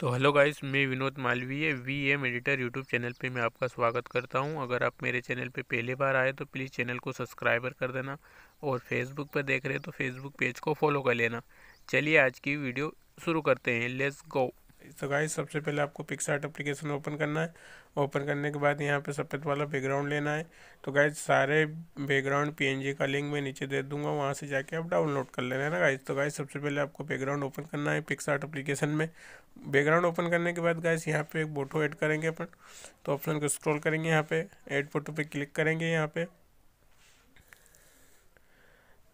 तो hello guys मैं Vinod Malviya V M editor YouTube channel पे मैं आपका स्वागत करता हूं अगर आप मेरे चैनल पे पहली बार आए तो प्लीज़ चैनल को सब्सक्राइबर कर देना और फेसबुक पर देख रहे हैं तो फेसबुक पेज को फॉलो कर लेना चलिए आज की वीडियो शुरू करते हैं लेट्स गो तो गाइस सबसे पहले आपको पिक्सार्ट एप्लीकेशन ओपन करना है ओपन करने के बाद यहाँ पे सफ़ेद वाला बैकग्राउंड लेना है तो गाइस सारे बैकग्राउंड पीएनजी का लिंक मैं नीचे दे दूंगा वहाँ से जाके आप डाउनलोड कर लेना है ना गाइस तो गाइस सबसे पहले आपको बैकग्राउंड ओपन करना है पिक्सार्ट अप्लीकेशन में बैकग्राउंड ओपन करने के बाद गाइस यहाँ पे एक फोटो ऐड करेंगे अपन तो ऑप्शन को स्क्रॉल करेंगे यहाँ पे एड फोटो पे क्लिक करेंगे यहाँ पे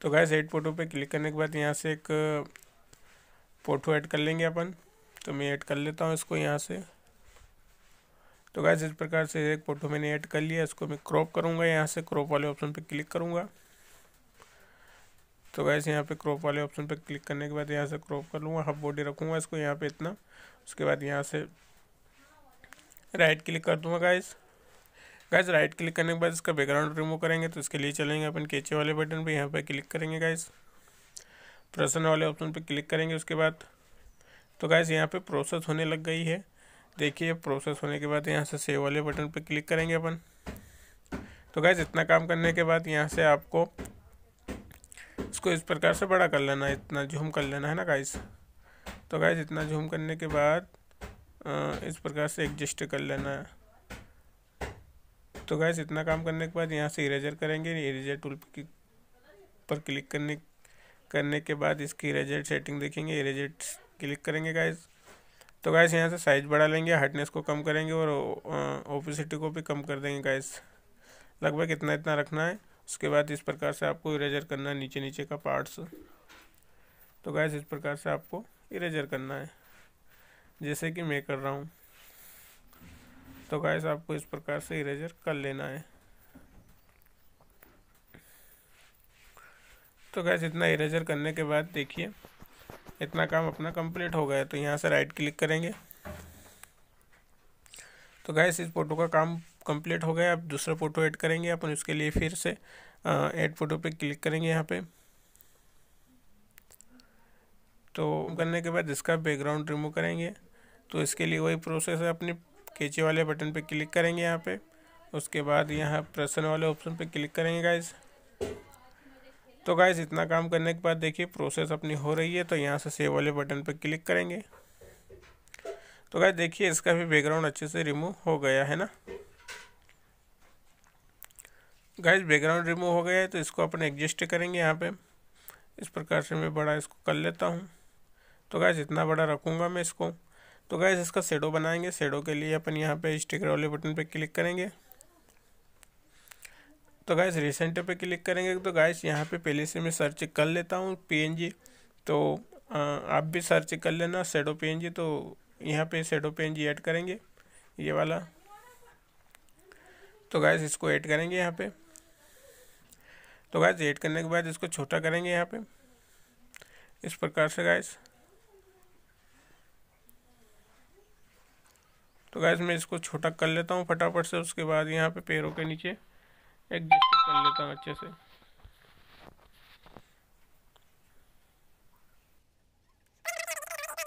तो गैस एड फोटो पे क्लिक करने के बाद यहाँ से एक फोटो ऐड कर लेंगे अपन तो मैं ऐड कर लेता हूँ इसको यहाँ से तो गैस इस प्रकार से एक फ़ोटो मैंने ऐड कर लिया इसको मैं क्रॉप करूँगा यहाँ से क्रॉप वाले ऑप्शन पर क्लिक करूँगा तो गैस यहाँ पे क्रॉप वाले ऑप्शन पे क्लिक करने के बाद यहाँ से क्रॉप कर लूँगा हाफ बॉडी रखूँगा इसको यहाँ पे इतना उसके बाद यहाँ से राइट क्लिक कर दूँगा गैस गैस राइट क्लिक करने के बाद इसका बैकग्राउंड रिमूव करेंगे तो इसके लिए चलेंगे अपन केचे वाले बटन पर यहाँ पर क्लिक करेंगे गैस प्रसन्न वाले ऑप्शन पर क्लिक करेंगे उसके बाद तो गैस यहाँ पे प्रोसेस होने लग गई है देखिए प्रोसेस होने के बाद यहाँ से सेव वाले बटन पर क्लिक करेंगे अपन तो गैस इतना काम करने के बाद यहाँ से आपको इसको इस प्रकार से बड़ा कर लेना है इतना झूम कर लेना है ना गाइज़ तो गैस इतना झूम करने के बाद इस प्रकार से एडजस्ट कर लेना है तो गैस इतना काम करने के बाद यहाँ से इरेजर करेंगे इरेजर टूल पर क्लिक करने करने के बाद इसकी इरेजर सेटिंग देखेंगे इरेजर क्लिक करेंगे गाइज तो गाइस यहाँ से साइज बढ़ा लेंगे हार्डनेस को कम करेंगे और ओपिसिटी को भी कम कर देंगे गाइस लगभग इतना इतना रखना है उसके बाद इस प्रकार से आपको इरेजर करना है नीचे नीचे का पार्ट्स तो गाइस इस प्रकार से आपको इरेजर करना है जैसे कि मैं कर रहा हूँ तो गाइस आपको इस प्रकार से इरेजर कर लेना है तो गैस इतना इरेजर करने के बाद देखिए इतना काम अपना कंप्लीट हो गया तो यहाँ से राइट क्लिक करेंगे तो गैस इस फ़ोटो का काम कंप्लीट हो गया अब दूसरा फ़ोटो ऐड करेंगे अपन उसके लिए फिर से ऐड फ़ोटो पे क्लिक करेंगे यहाँ पे तो करने के बाद इसका बैकग्राउंड रिमूव करेंगे तो इसके लिए वही प्रोसेस है अपने कैचे वाले बटन पर क्लिक करेंगे यहाँ पर उसके बाद यहाँ प्रसन्न वाले ऑप्शन पर क्लिक करेंगे गैस तो गाइज़ इतना काम करने के बाद देखिए प्रोसेस अपनी हो रही है तो यहाँ से सेव वाले बटन पर क्लिक करेंगे तो गाइज देखिए इसका भी बैकग्राउंड अच्छे से रिमूव हो गया है ना गाइज बैकग्राउंड रिमूव हो गया है तो इसको अपन एडजस्ट करेंगे यहाँ पे इस प्रकार से मैं बड़ा इसको कर लेता हूँ तो गाइज इतना बड़ा रखूँगा मैं इसको तो गाइज इसका शेडो बनाएंगे शेडो के लिए अपन यहाँ पे स्टिकर वाले बटन पे क्लिक करेंगे तो गैस रिसेंट पे क्लिक करेंगे तो गैस यहाँ पे पहले से मैं सर्च कर लेता हूँ पी तो आप भी सर्च कर लेना सेडो पी तो यहाँ पे सेडो पी ऐड करेंगे ये वाला तो गैस इसको ऐड करेंगे यहाँ पे तो गैस ऐड करने के बाद इसको छोटा करेंगे यहाँ पे इस प्रकार से गैस तो गैस मैं इसको छोटा कर लेता हूँ फटाफट से उसके बाद यहाँ पे पैरों के नीचे एडजस्ट कर लेता हूँ अच्छे से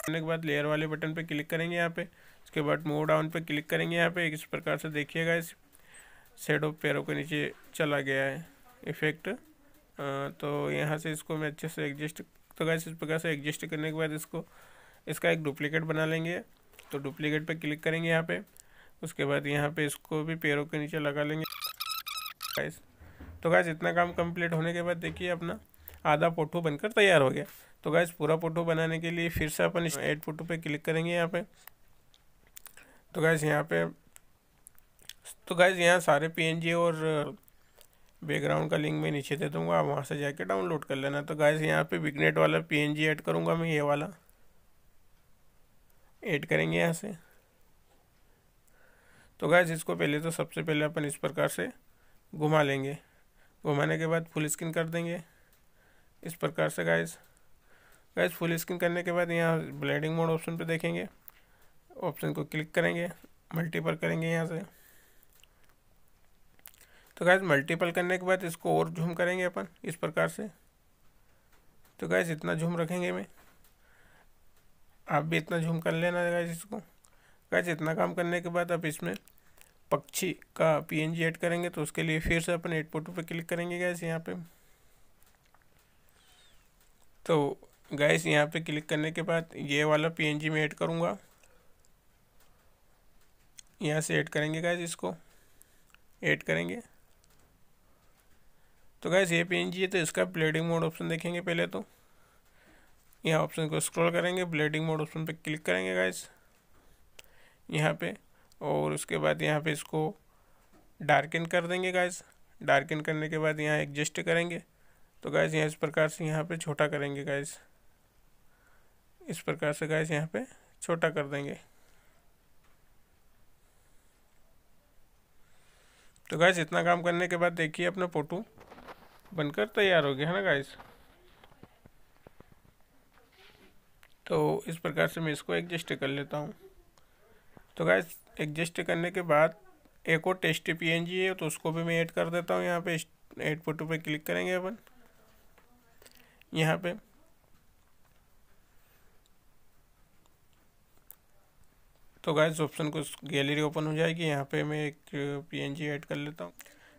करने के बाद लेयर वाले बटन पे क्लिक करेंगे यहाँ पे उसके बाद मूव डाउन पे क्लिक करेंगे यहाँ पे इस प्रकार से देखिएगा इस ऑफ पैरों के नीचे चला गया है इफेक्ट तो यहाँ से इसको मैं अच्छे से एडजस्ट तो गैस इस प्रकार से एडजस्ट करने के बाद इसको इसका एक डुप्लीकेट बना लेंगे तो डुप्लीकेट पे क्लिक करेंगे यहाँ पे उसके बाद यहाँ पे इसको भी पैरों के नीचे लगा लेंगे गाइस तो गैस इतना काम कंप्लीट होने के बाद देखिए अपना आधा पोटू बनकर तैयार हो गया तो गाइस पूरा पोटू बनाने के लिए फिर से अपन एड पोटू पे क्लिक करेंगे यहाँ पे तो गाइस यहाँ पे तो गाइस यहाँ सारे पीएनजी और बैकग्राउंड uh, का लिंक मैं नीचे दे दूँगा आप वहाँ से जाके डाउनलोड कर लेना तो गाइस यहाँ पे बिगनेट वाला पीएनजी ऐड करूँगा मैं ये वाला ऐड करेंगे यहाँ से तो गाइस इसको पहले तो सबसे पहले अपन इस प्रकार से घुमा लेंगे घुमाने के बाद फुल स्किन कर देंगे इस प्रकार से गाइस गाइस फुल स्किन करने के बाद यहाँ ब्लेडिंग मोड ऑप्शन पे देखेंगे ऑप्शन को क्लिक करेंगे मल्टीपल करेंगे यहाँ से तो गाइस मल्टीपल करने के बाद इसको और झूम करेंगे अपन इस प्रकार से तो गाइस इतना झूम रखेंगे मैं आप भी इतना झूम कर लेना गैस इसको गाइस इतना काम करने के बाद आप इसमें पक्षी का पीएनजी ऐड करेंगे तो उसके लिए फिर से अपन एट फोटो पर क्लिक करेंगे गैस यहाँ पे तो गैस यहाँ पे क्लिक करने के बाद ये वाला पीएनजी में ऐड करूँगा यहाँ से ऐड करेंगे गैस इसको ऐड करेंगे तो गैस ये पीएनजी है तो इसका ब्लेडिंग मोड ऑप्शन देखेंगे पहले तो यहाँ ऑप्शन को स्क्रॉल करेंगे ब्लेडिंग मोड ऑप्शन पे क्लिक करेंगे गैस यहाँ पे और उसके बाद यहाँ पे इसको डार्किन कर देंगे गाइस डार्किन करने के बाद यहाँ एडजस्ट करेंगे तो गाइस यहाँ इस प्रकार से यहाँ पे छोटा करेंगे गाइस इस प्रकार से गाइस यहाँ पे छोटा कर देंगे तो गाइस इतना काम करने के बाद देखिए अपना फोटो बनकर तैयार हो गया है ना गाइस तो इस प्रकार से मैं इसको एडजस्ट कर लेता हूँ तो गाइस एडजस्ट करने के बाद एक और टेस्टी पी एन जी है तो उसको भी मैं ऐड कर देता हूँ यहाँ पे एड फोटो पे क्लिक करेंगे अपन यहाँ पे तो गाइज ऑप्शन को गैलरी ओपन हो जाएगी यहाँ पे मैं एक पीएनजी ऐड कर लेता हूँ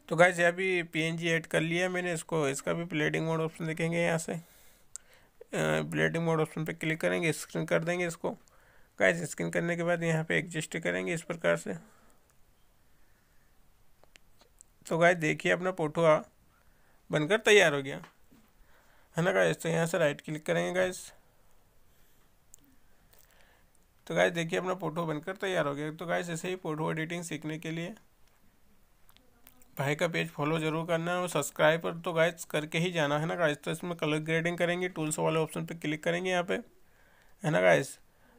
तो गाइज यह भी पीएनजी ऐड कर लिया मैंने इसको इसका भी ब्लेडिंग मोड ऑप्शन देखेंगे यहाँ से ब्लेडिंग मोड ऑप्शन पे क्लिक करेंगे स्क्रीन कर देंगे इसको गाइस स्किन करने के बाद यहाँ पे एडजस्ट करेंगे इस प्रकार से तो गाय देखिए अपना पोठुआ बनकर तैयार हो गया है ना गाइस तो यहाँ से राइट क्लिक करेंगे गाइस तो गाइस देखिए अपना फोटो बनकर तैयार हो गया तो गाइस ऐसे ही फोटो एडिटिंग सीखने के लिए भाई का पेज फॉलो जरूर करना है और सब्सक्राइब पर तो गाइस करके ही जाना है ना गाइस तो इसमें कलर ग्रेडिंग करेंगे टूल्स वाले ऑप्शन पर क्लिक करेंगे यहाँ पे है ना गाइस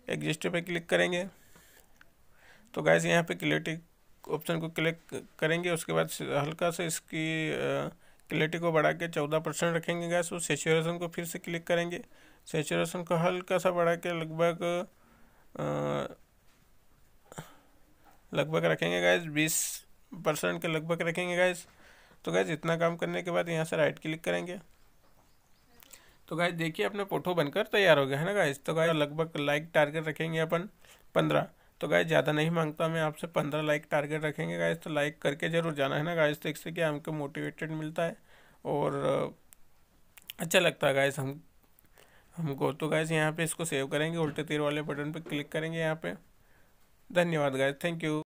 एग्जिस्ट पे क्लिक करेंगे तो गैस यहाँ पे क्लेटिक ऑप्शन को क्लिक करेंगे उसके बाद हल्का से इसकी क्लेटिक को बढ़ा के चौदह परसेंट रखेंगे गैस और सेचुरेशन को फिर से क्लिक करेंगे सेचुरेशन को हल्का सा बढ़ा के लगभग लगभग रखेंगे गैस बीस परसेंट के लगभग रखेंगे गैस तो गैस इतना काम करने के बाद यहाँ से राइट क्लिक करेंगे तो गाय देखिए अपने पोठो बनकर तैयार हो गया है ना गाइस तो गाय लगभग लाइक टारगेट रखेंगे अपन पंद्रह तो गाय ज़्यादा नहीं मांगता मैं आपसे पंद्रह लाइक टारगेट रखेंगे गाइस तो लाइक करके ज़रूर जाना है ना गाइस तो इससे क्या हमको मोटिवेटेड मिलता है और अच्छा लगता है गाइज हम हमको तो गाइस यहाँ पे इसको सेव करेंगे उल्टे तीर वाले बटन पे क्लिक करेंगे यहाँ पे धन्यवाद गाइस थैंक यू